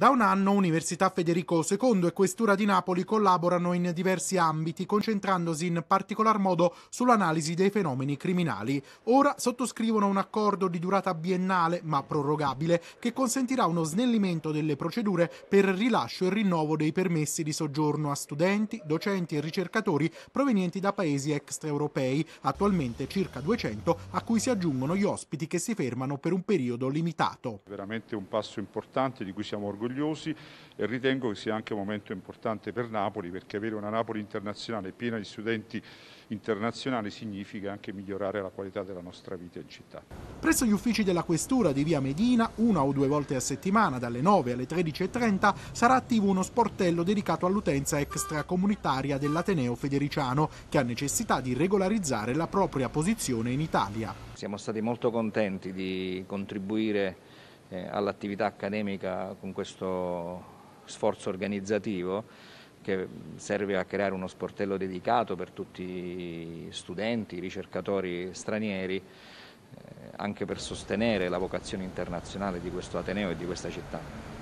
Da un anno Università Federico II e Questura di Napoli collaborano in diversi ambiti, concentrandosi in particolar modo sull'analisi dei fenomeni criminali. Ora sottoscrivono un accordo di durata biennale, ma prorogabile, che consentirà uno snellimento delle procedure per rilascio e rinnovo dei permessi di soggiorno a studenti, docenti e ricercatori provenienti da paesi extraeuropei, attualmente circa 200, a cui si aggiungono gli ospiti che si fermano per un periodo limitato. Veramente un passo importante di cui siamo orgogliosi orgogliosi e ritengo che sia anche un momento importante per Napoli perché avere una Napoli internazionale piena di studenti internazionali significa anche migliorare la qualità della nostra vita in città. Presso gli uffici della Questura di Via Medina, una o due volte a settimana, dalle 9 alle 13.30, sarà attivo uno sportello dedicato all'utenza extracomunitaria dell'Ateneo Federiciano, che ha necessità di regolarizzare la propria posizione in Italia. Siamo stati molto contenti di contribuire eh, all'attività accademica con questo sforzo organizzativo che serve a creare uno sportello dedicato per tutti gli studenti, i ricercatori stranieri, eh, anche per sostenere la vocazione internazionale di questo Ateneo e di questa città.